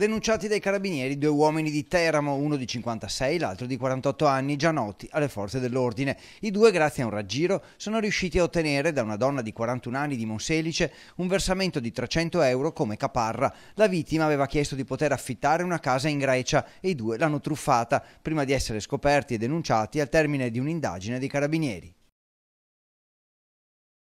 Denunciati dai carabinieri due uomini di Teramo, uno di 56, l'altro di 48 anni, già noti alle forze dell'ordine. I due, grazie a un raggiro, sono riusciti a ottenere da una donna di 41 anni di Monselice un versamento di 300 euro come caparra. La vittima aveva chiesto di poter affittare una casa in Grecia e i due l'hanno truffata, prima di essere scoperti e denunciati al termine di un'indagine dei carabinieri.